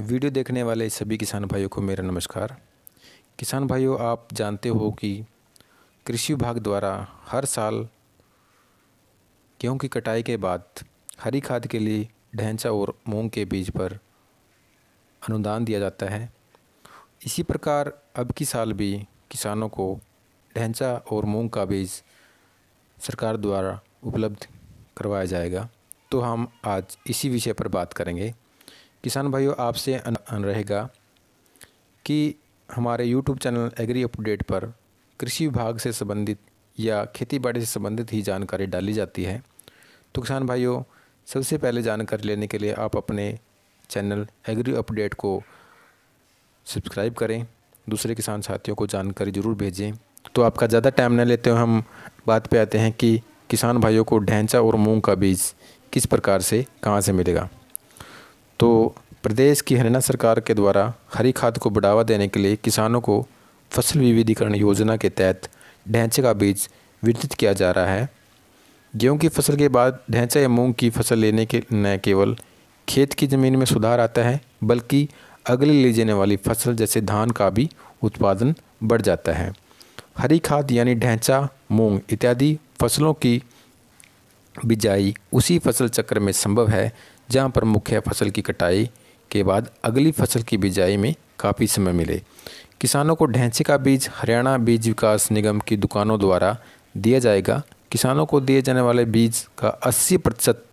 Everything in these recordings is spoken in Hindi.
वीडियो देखने वाले सभी किसान भाइयों को मेरा नमस्कार किसान भाइयों आप जानते हो कि कृषि विभाग द्वारा हर साल गेहूं की कटाई के बाद हरी खाद के लिए ढैंचा और मूंग के बीज पर अनुदान दिया जाता है इसी प्रकार अब की साल भी किसानों को ढैंचा और मूंग का बीज सरकार द्वारा उपलब्ध करवाया जाएगा तो हम आज इसी विषय पर बात करेंगे किसान भाइयों आपसे अन रहेगा कि हमारे YouTube चैनल एग्री अपडेट पर कृषि विभाग से संबंधित या खेती बाड़ी से संबंधित ही जानकारी डाली जाती है तो किसान भाइयों सबसे पहले जानकारी लेने के लिए आप अपने चैनल एग्री अपडेट को सब्सक्राइब करें दूसरे किसान साथियों को जानकारी ज़रूर भेजें तो आपका ज़्यादा टाइम न लेते हुए हम बात पे आते हैं कि किसान भाइयों को ढैंचा और मूंग का बीज किस प्रकार से कहाँ से मिलेगा तो प्रदेश की हरियाणा सरकार के द्वारा हरी खाद को बढ़ावा देने के लिए किसानों को फसल विविधीकरण योजना के तहत ढैंचे का बीज वितरित किया जा रहा है गेहूं की फसल के बाद ढैंचा या मूंग की फसल लेने के न केवल खेत की ज़मीन में सुधार आता है बल्कि अगले ले जाने वाली फसल जैसे धान का भी उत्पादन बढ़ जाता है हरी खाद यानी ढैंचा मूंग इत्यादि फसलों की बिजाई उसी फसल चक्र में संभव है जहाँ पर मुख्य फसल की कटाई के बाद अगली फसल की बिजाई में काफ़ी समय मिले किसानों को ढेंचे का बीज हरियाणा बीज विकास निगम की दुकानों द्वारा दिया जाएगा किसानों को दिए जाने वाले बीज का 80 प्रतिशत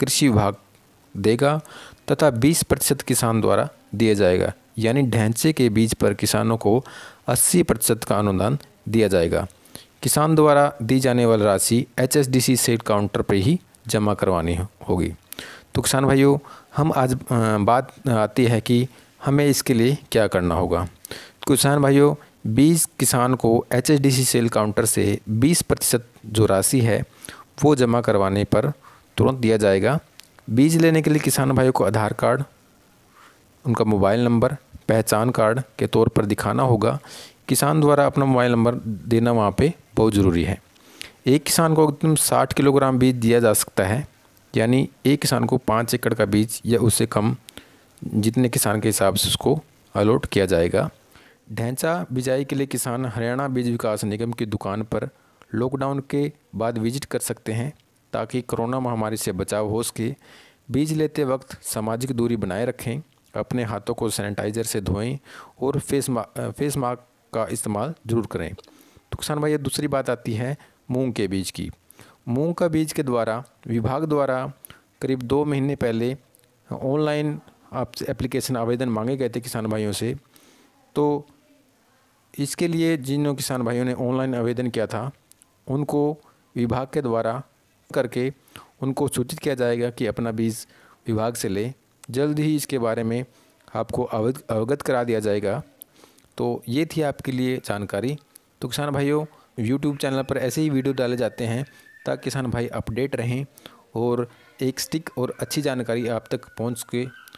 कृषि विभाग देगा तथा 20 प्रतिशत किसान द्वारा दिया जाएगा यानी ढांचे के बीज पर किसानों को 80 प्रतिशत का अनुदान दिया जाएगा किसान द्वारा दी जाने वाली राशि H S D C set counter पर ही जमा करवानी होगी तो किसान भाइयों हम आज बात आती है कि हमें इसके लिए क्या करना होगा तो किसान भाइयों बीस किसान को एच सेल काउंटर से बीस प्रतिशत जो राशि है वो जमा करवाने पर तुरंत दिया जाएगा बीज लेने के लिए किसान भाइयों को आधार कार्ड उनका मोबाइल नंबर पहचान कार्ड के तौर पर दिखाना होगा किसान द्वारा अपना मोबाइल नंबर देना वहाँ पे बहुत ज़रूरी है एक किसान को एकदम साठ किलोग्राम बीज दिया जा सकता है यानी एक किसान को पाँच एकड़ का बीज या उससे कम जितने किसान के हिसाब से उसको अलॉट किया जाएगा ढेंचा बिजाई के लिए किसान हरियाणा बीज विकास निगम की दुकान पर लॉकडाउन के बाद विजिट कर सकते हैं ताकि कोरोना महामारी से बचाव हो सके बीज लेते वक्त सामाजिक दूरी बनाए रखें अपने हाथों को सैनिटाइज़र से धोएं और फेस मा फेस मास्क का इस्तेमाल ज़रूर करें तो किसान भाई दूसरी बात आती है मूंग के बीज की मूंग का बीज के द्वारा विभाग द्वारा करीब दो महीने पहले ऑनलाइन आप एप्लीकेशन आवेदन मांगे गए थे किसान भाइयों से तो इसके लिए जिन किसान भाइयों ने ऑनलाइन आवेदन किया था उनको विभाग के द्वारा करके उनको सूचित किया जाएगा कि अपना बीज विभाग से ले जल्द ही इसके बारे में आपको अवगत करा दिया जाएगा तो ये थी आपके लिए जानकारी तो किसान भाइयों यूट्यूब चैनल पर ऐसे ही वीडियो डाले जाते हैं ताकि किसान भाई अपडेट रहें और एक स्टिक और अच्छी जानकारी आप तक पहुँच के